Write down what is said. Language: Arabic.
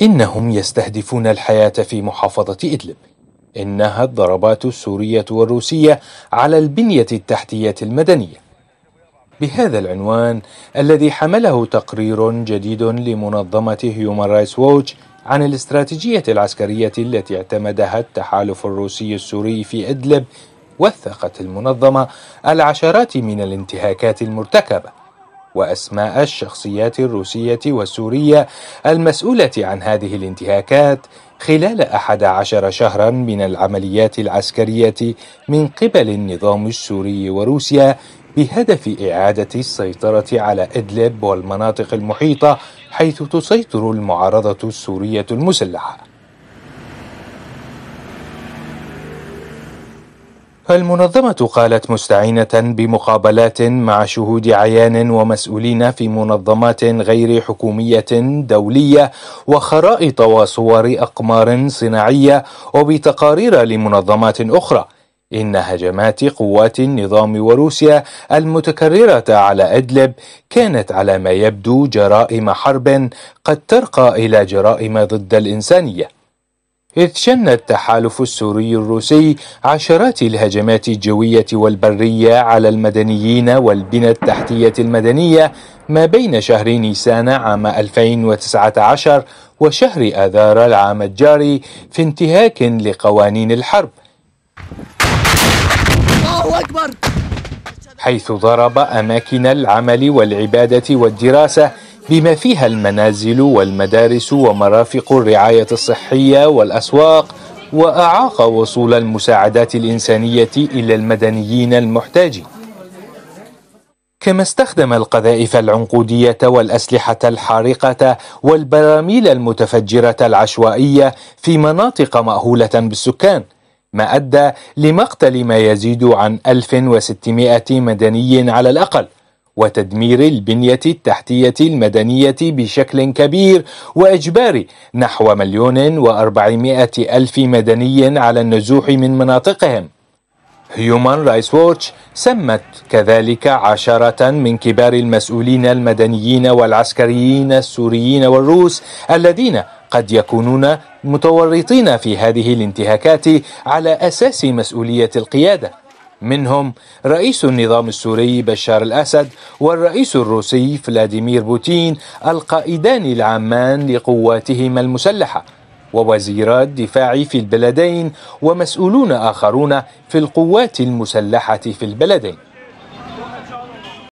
إنهم يستهدفون الحياة في محافظة إدلب إنها الضربات السورية والروسية على البنية التحتية المدنية بهذا العنوان الذي حمله تقرير جديد لمنظمة هيومان رايتس ووتش عن الاستراتيجية العسكرية التي اعتمدها التحالف الروسي السوري في إدلب وثقت المنظمة العشرات من الانتهاكات المرتكبة وأسماء الشخصيات الروسية والسورية المسؤولة عن هذه الانتهاكات خلال أحد عشر شهرا من العمليات العسكرية من قبل النظام السوري وروسيا بهدف إعادة السيطرة على إدلب والمناطق المحيطة حيث تسيطر المعارضة السورية المسلحة المنظمة قالت مستعينة بمقابلات مع شهود عيان ومسؤولين في منظمات غير حكومية دولية وخرائط وصور أقمار صناعية وبتقارير لمنظمات أخرى إن هجمات قوات النظام وروسيا المتكررة على إدلب كانت على ما يبدو جرائم حرب قد ترقى إلى جرائم ضد الإنسانية إذ شن التحالف السوري الروسي عشرات الهجمات الجوية والبرية على المدنيين والبنى التحتية المدنية ما بين شهر نيسان عام 2019 وشهر آذار العام الجاري في انتهاك لقوانين الحرب الله أكبر حيث ضرب أماكن العمل والعبادة والدراسة بما فيها المنازل والمدارس ومرافق الرعاية الصحية والأسواق وأعاق وصول المساعدات الإنسانية إلى المدنيين المحتاجين كما استخدم القذائف العنقودية والأسلحة الحارقة والبراميل المتفجرة العشوائية في مناطق مأهولة بالسكان ما أدى لمقتل ما يزيد عن 1600 مدني على الأقل وتدمير البنية التحتية المدنية بشكل كبير وإجبار نحو مليون وأربعمائة ألف مدني على النزوح من مناطقهم هيومان رايس ووتش سمت كذلك عشرة من كبار المسؤولين المدنيين والعسكريين السوريين والروس الذين قد يكونون متورطين في هذه الانتهاكات على أساس مسؤولية القيادة منهم رئيس النظام السوري بشار الأسد والرئيس الروسي فلاديمير بوتين القائدان العامان لقواتهما المسلحة ووزيرا الدفاع في البلدين ومسؤولون آخرون في القوات المسلحة في البلدين